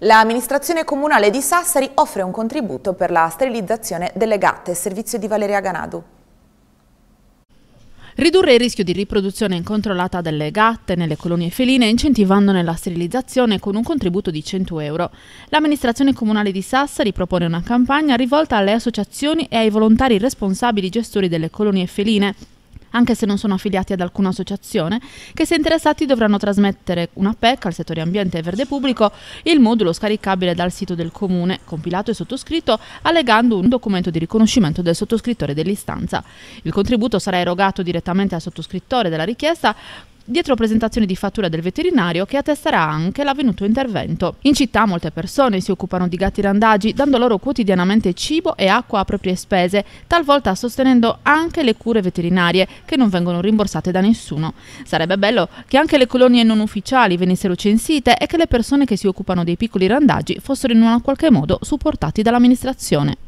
L'amministrazione comunale di Sassari offre un contributo per la sterilizzazione delle gatte, servizio di Valeria Ganadu. Ridurre il rischio di riproduzione incontrollata delle gatte nelle colonie feline incentivandone la sterilizzazione con un contributo di 100 euro. L'amministrazione comunale di Sassari propone una campagna rivolta alle associazioni e ai volontari responsabili gestori delle colonie feline anche se non sono affiliati ad alcuna associazione, che se interessati dovranno trasmettere una PEC al settore ambiente e verde pubblico il modulo scaricabile dal sito del comune, compilato e sottoscritto, allegando un documento di riconoscimento del sottoscrittore dell'istanza. Il contributo sarà erogato direttamente al sottoscrittore della richiesta dietro presentazione di fattura del veterinario che attesterà anche l'avvenuto intervento. In città molte persone si occupano di gatti randagi, dando loro quotidianamente cibo e acqua a proprie spese, talvolta sostenendo anche le cure veterinarie che non vengono rimborsate da nessuno. Sarebbe bello che anche le colonie non ufficiali venissero censite e che le persone che si occupano dei piccoli randagi fossero in un qualche modo supportati dall'amministrazione.